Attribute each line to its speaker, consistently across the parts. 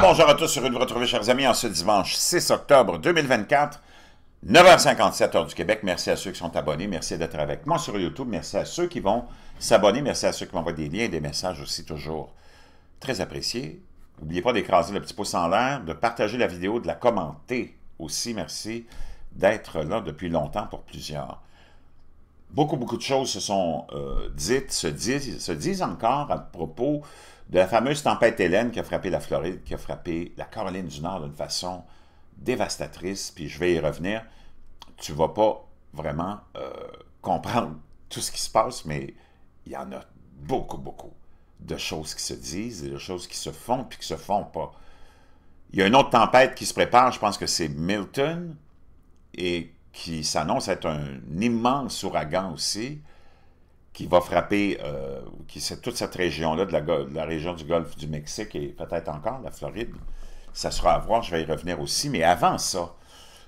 Speaker 1: bonjour à tous, heureux de vous retrouver, chers amis, en ce dimanche 6 octobre 2024, 9h57 heure du Québec. Merci à ceux qui sont abonnés, merci d'être avec moi sur YouTube, merci à ceux qui vont s'abonner, merci à ceux qui m'envoient des liens et des messages aussi toujours très appréciés. N'oubliez pas d'écraser le petit pouce en l'air, de partager la vidéo, de la commenter aussi. Merci d'être là depuis longtemps pour plusieurs beaucoup, beaucoup de choses se sont euh, dites, se disent, se disent encore à propos de la fameuse tempête Hélène qui a frappé la Floride, qui a frappé la Caroline du Nord d'une façon dévastatrice, puis je vais y revenir. Tu vas pas vraiment euh, comprendre tout ce qui se passe, mais il y en a beaucoup, beaucoup de choses qui se disent, et de choses qui se font, puis qui se font pas. Il y a une autre tempête qui se prépare, je pense que c'est Milton, et qui s'annonce être un immense ouragan aussi, qui va frapper euh, qui, toute cette région-là, de, la, région du golfe du Mexique et peut-être encore la Floride. Ça sera à voir, je vais y revenir aussi. Mais avant ça,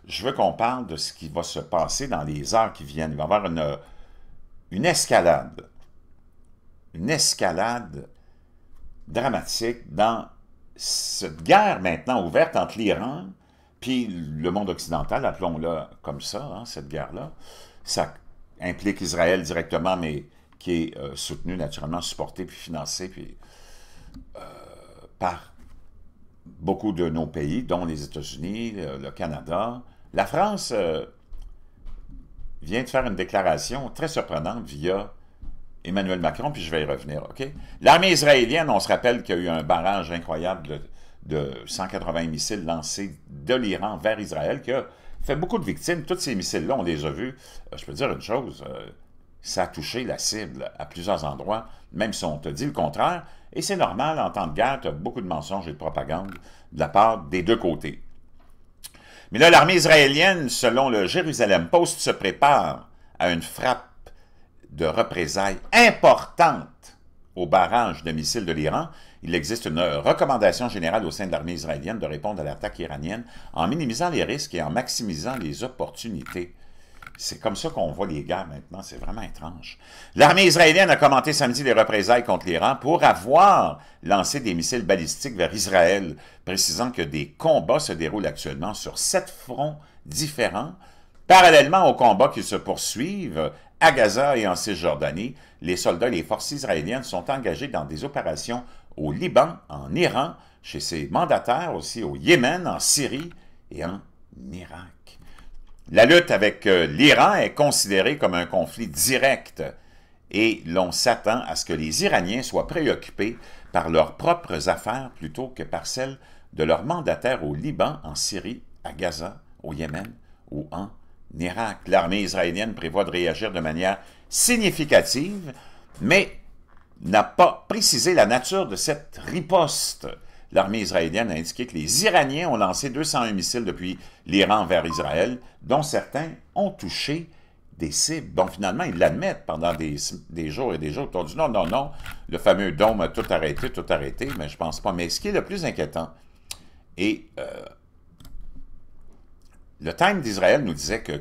Speaker 1: je veux qu'on parle de ce qui va se passer dans les heures qui viennent. Il va y avoir une, une escalade, une escalade dramatique dans cette guerre maintenant ouverte entre l'Iran puis le monde occidental, appelons-le comme ça, hein, cette guerre-là, ça implique Israël directement, mais qui est euh, soutenu, naturellement, supporté, puis financé puis, euh, par beaucoup de nos pays, dont les États-Unis, le, Canada. La France euh, vient de faire une déclaration très surprenante via Emmanuel Macron, puis je vais y revenir, OK? L'armée israélienne, on se rappelle qu'il y a eu un barrage incroyable de de 180 missiles lancés de l'Iran vers Israël qui a fait beaucoup de victimes. Tous ces missiles-là, on les a vus. Euh, je peux dire une chose, euh, ça a touché la cible à plusieurs endroits, même si on te dit le contraire. Et c'est normal, en temps de guerre, tu as beaucoup de mensonges et de propagande de la part des deux côtés. Mais là, l'armée israélienne, selon le Jérusalem Post, se prépare à une frappe de représailles importante au barrage de missiles de l'Iran il existe une recommandation générale au sein de l'armée israélienne de répondre à l'attaque iranienne en minimisant les risques et en maximisant les opportunités. C'est comme ça qu'on voit les guerres maintenant, c'est vraiment étrange. L'armée israélienne a commenté samedi les représailles contre l'Iran pour avoir lancé des missiles balistiques vers Israël, précisant que des combats se déroulent actuellement sur sept fronts différents, parallèlement aux combats qui se poursuivent à Gaza et en Cisjordanie. Les soldats et les forces israéliennes sont engagés dans des opérations au Liban, en Iran, chez ses mandataires aussi au Yémen, en Syrie et en Irak. La lutte avec euh, l'Iran est considérée comme un conflit direct et l'on s'attend à ce que les Iraniens soient préoccupés par leurs propres affaires plutôt que par celles de leurs mandataires au Liban, en Syrie, à Gaza, au Yémen ou en Irak. L'armée israélienne prévoit de réagir de manière significative, mais n'a pas précisé la nature de cette riposte. L'armée israélienne a indiqué que les Iraniens ont lancé 201 missiles depuis l'Iran vers Israël, dont certains ont touché des cibles. Bon, finalement, ils l'admettent pendant des, jours et des jours. Ils ont dit non, non, non, le fameux dôme a tout arrêté, tout arrêté, mais je pense pas. Mais ce qui est le plus inquiétant, et euh, le Time d'Israël nous disait que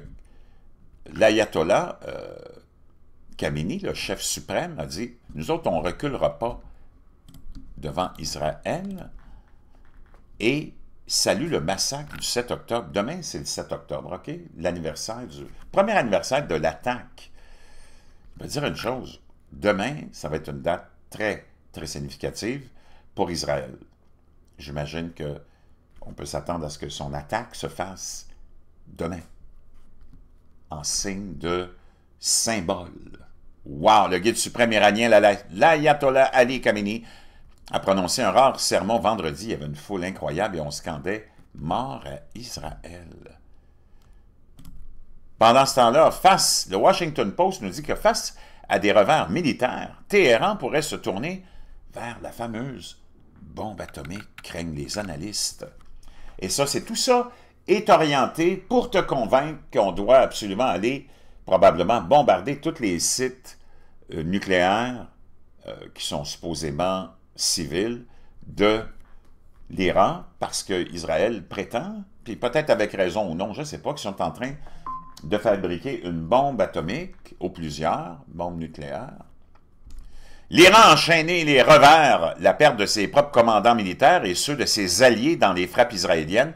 Speaker 1: l'ayatollah... Euh, Kamini, le chef suprême, a dit Nous autres, on ne reculera pas devant Israël et salue le massacre du 7 octobre. Demain, c'est le 7 octobre, OK? L'anniversaire du. Premier anniversaire de l'attaque. Je vais dire une chose. Demain, ça va être une date très, très significative pour Israël. J'imagine que on peut s'attendre à ce que son attaque se fasse demain, en signe de symbole. Wow, le guide suprême iranien, l'ayatollah Ali Khamenei, a prononcé un rare sermon vendredi. Il y avait une foule incroyable et on scandait « Mort à Israël ». Pendant ce temps-là, face, le Washington Post nous dit que face à des revers militaires, Téhéran pourrait se tourner vers la fameuse bombe atomique, craignent les analystes. Et ça, c'est tout ça est orienté pour te convaincre qu'on doit absolument aller probablement bombarder tous les sites euh, nucléaires euh, qui sont supposément civils de l'Iran parce qu'Israël prétend, puis peut-être avec raison ou non, je ne sais pas, qu'ils sont en train de fabriquer une bombe atomique ou plusieurs bombes nucléaires. L'Iran a enchaîné les revers, la perte de ses propres commandants militaires et ceux de ses alliés dans les frappes israéliennes,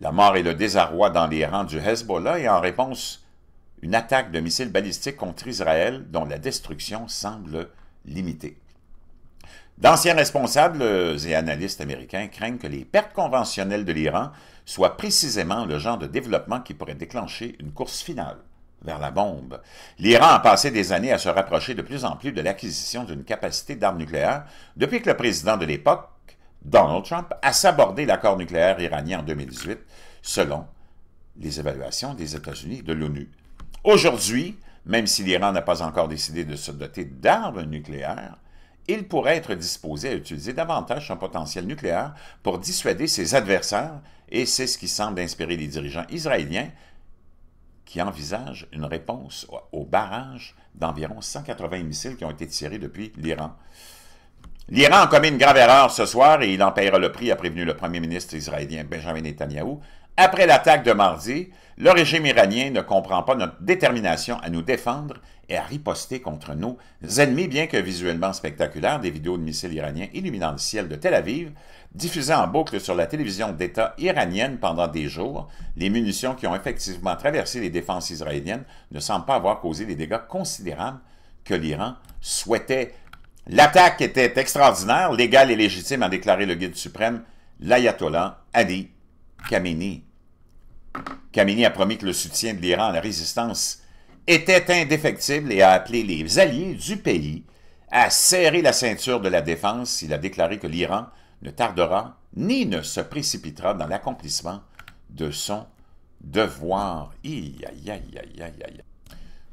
Speaker 1: la mort et le désarroi dans les rangs du Hezbollah et en réponse une attaque de missiles balistiques contre Israël dont la destruction semble limitée. D'anciens responsables et analystes américains craignent que les pertes conventionnelles de l'Iran soient précisément le genre de développement qui pourrait déclencher une course finale vers la bombe. L'Iran a passé des années à se rapprocher de plus en plus de l'acquisition d'une capacité d'armes nucléaires depuis que le président de l'époque, Donald Trump, a sabordé l'accord nucléaire iranien en 2018, selon les évaluations des États-Unis et de l'ONU. Aujourd'hui, même si l'Iran n'a pas encore décidé de se doter d'armes nucléaires, il pourrait être disposé à utiliser davantage son potentiel nucléaire pour dissuader ses adversaires, et c'est ce qui semble inspirer les dirigeants israéliens qui envisagent une réponse au barrage d'environ 180 missiles qui ont été tirés depuis l'Iran. L'Iran a commis une grave erreur ce soir et il en paiera le prix, a prévenu le premier ministre israélien Benjamin Netanyahu. Après l'attaque de mardi, le régime iranien ne comprend pas notre détermination à nous défendre et à riposter contre nos ennemis, bien que visuellement spectaculaires, des vidéos de missiles iraniens illuminant le ciel de Tel Aviv, diffusées en boucle sur la télévision d'État iranienne pendant des jours, les munitions qui ont effectivement traversé les défenses israéliennes ne semblent pas avoir causé les dégâts considérables que l'Iran souhaitait. L'attaque était extraordinaire, légale et légitime, a déclaré le guide suprême, l'ayatollah Ali Khamenei. a promis que le soutien de l'Iran à la résistance était indéfectible et a appelé les alliés du pays à serrer la ceinture de la défense. Il a déclaré que l'Iran ne tardera ni ne se précipitera dans l'accomplissement de son devoir.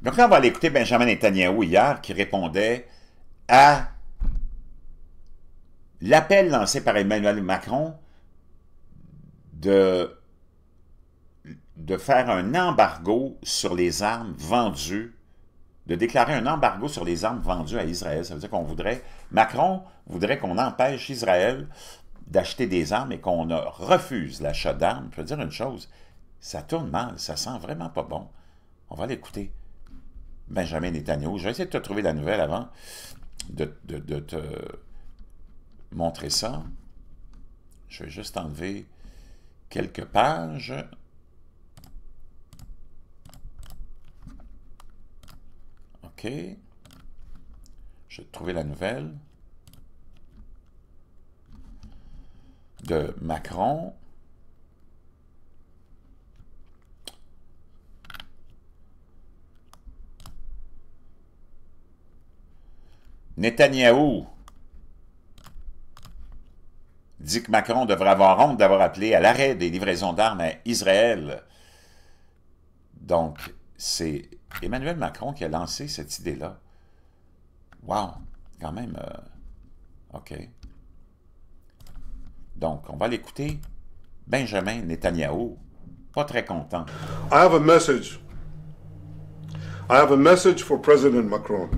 Speaker 1: Donc là, on va aller écouter Benjamin Netanyahu hier qui répondait à l'appel lancé par Emmanuel Macron de, de faire un embargo sur les armes vendues, de déclarer un embargo sur les armes vendues à Israël. Ça veut dire qu'on voudrait, Macron voudrait qu'on empêche Israël d'acheter des armes et qu'on refuse l'achat d'armes. Je veux dire une chose, ça tourne mal, ça sent vraiment pas bon. On va l'écouter. Benjamin Netanyahu, je vais essayer de te trouver la nouvelle avant de, de te montrer ça. Je vais juste enlever quelques pages. OK. Je vais trouver la nouvelle. De Macron. Netanyahu dit que Macron devrait avoir honte d'avoir appelé à l'arrêt des livraisons d'armes à Israël. Donc, c'est Emmanuel Macron qui a lancé cette idée-là. Wow, quand même. Euh, OK. Donc, on va l'écouter. Benjamin Netanyahu, pas très content. I have a message. I have a message for President Macron.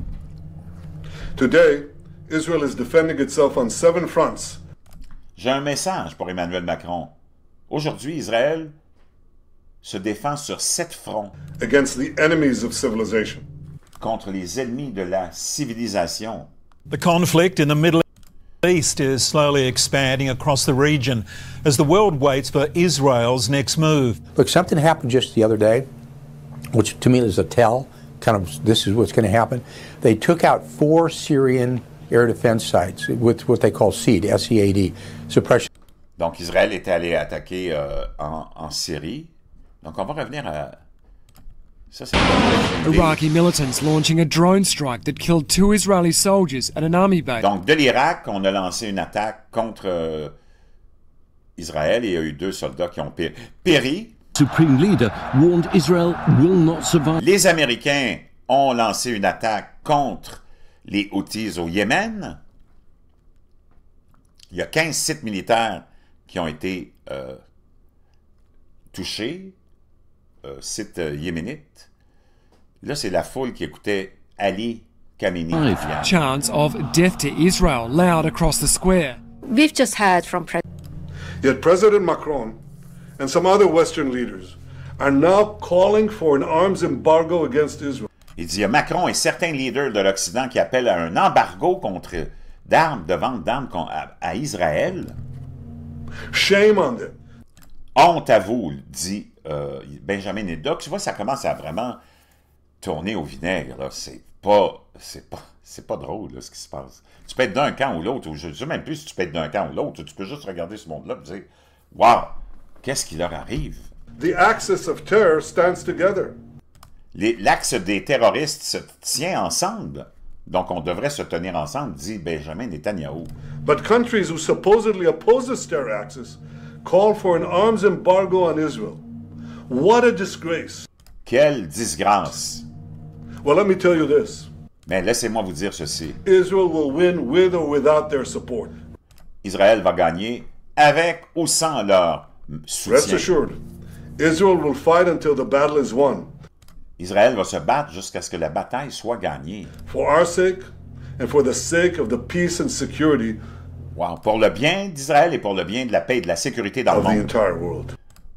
Speaker 1: Today, Israel is defending itself on seven fronts j'ai un message pour Emmanuel Macron. Aujourd'hui, Israël se défend sur sept fronts. Against the enemies of civilization. Contre les ennemis de la civilisation. The conflict in the Middle East is slowly expanding across the region as the world waits for Israel's next move. Look, something happened just the other day, which to me is a tell. Kind of, this is what's going to happen. They took out four Syrian air defense sites with what they call SEAD, S-E-A-D, suppression. Donc Israël était allé attaquer euh, en, en, Syrie. Donc on va revenir à ça, Iraqi militants launching a drone strike that killed two Israeli soldiers at an army base. Donc de l'Irak, on a lancé une attaque contre euh, Israël et il y a eu deux soldats qui ont péri. péri Supreme leader warned Israel will not survive. Les Américains ont lancé une attaque contre les Houthis au Yémen. Il y a 15 sites militaires qui ont été euh, touchés, euh, sites euh, yéménites. Là, c'est la foule qui écoutait Ali Khamenei. Chance of death to Israel loud across the square. We've just heard from Yet President Macron and some other Western leaders are now calling for an arms embargo against Israel. Il dit, Macron et certains leaders de l'Occident qui appellent à un embargo contre d'armes, de vente d'armes à, Israël. Shame on them. Honte à vous, dit euh, Benjamin doc Tu vois, ça commence à vraiment tourner au vinaigre. C'est pas, c'est pas, c'est pas drôle ce qui se passe. Tu peux être d'un camp ou l'autre, ou je ne sais même plus si tu peux être d'un camp ou l'autre. Tu peux juste regarder ce monde-là et dire, wow, qu'est-ce qui leur arrive? The axis of terror stands together l'axe des terroristes se tient ensemble. Donc on devrait se tenir ensemble, dit Benjamin Netanyahu. mais les pays qui oppose this terror axis call for an arms embargo on Israel. What a disgrace. Quelle disgrâce. Well, let me tell you this. Mais laissez-moi vous dire ceci. Israel will win with or without their support. Israël va gagner avec ou sans leur soutien. Rest assured, Israel will fight until the battle is won. Israël va se battre jusqu'à ce que la bataille soit gagnée. Pour le bien d'Israël et pour le bien de la paix et de la sécurité dans le monde.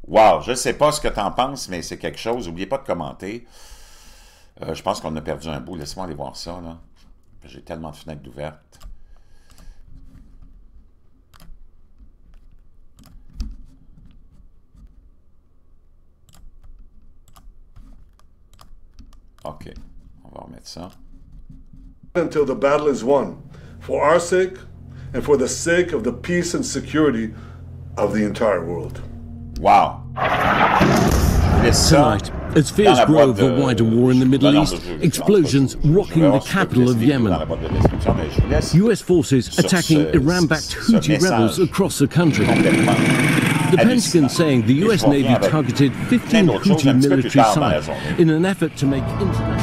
Speaker 1: Wow, je ne sais pas ce que tu en penses, mais c'est quelque chose. N'oubliez pas de commenter. Euh, je pense qu'on a perdu un bout. Laisse-moi aller voir ça. J'ai tellement de fenêtres ouvertes. Ok, on va remettre ça. Until the battle is won, for our sake and for the sake of the peace and security of the entire world. Wow. Tonight, as fears grow over wider war in the Middle East, explosions rocking the capital of Yemen. US forces attacking Iran-backed Houthi rebels across the country. The Pentagon saying the US Navy targeted 15 Houthi military sites in an effort to make international.